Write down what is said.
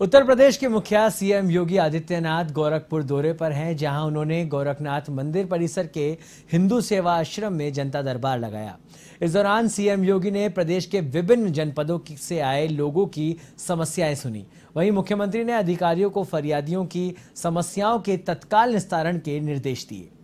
उत्तर प्रदेश के मुखिया सीएम योगी आदित्यनाथ गोरखपुर दौरे पर हैं जहां उन्होंने गोरखनाथ मंदिर परिसर के हिंदू सेवा आश्रम में जनता दरबार लगाया इस दौरान सीएम योगी ने प्रदेश के विभिन्न जनपदों से आए लोगों की समस्याएं सुनी वहीं मुख्यमंत्री ने अधिकारियों को फरियादियों की समस्याओं के तत्काल निस्तारण के निर्देश दिए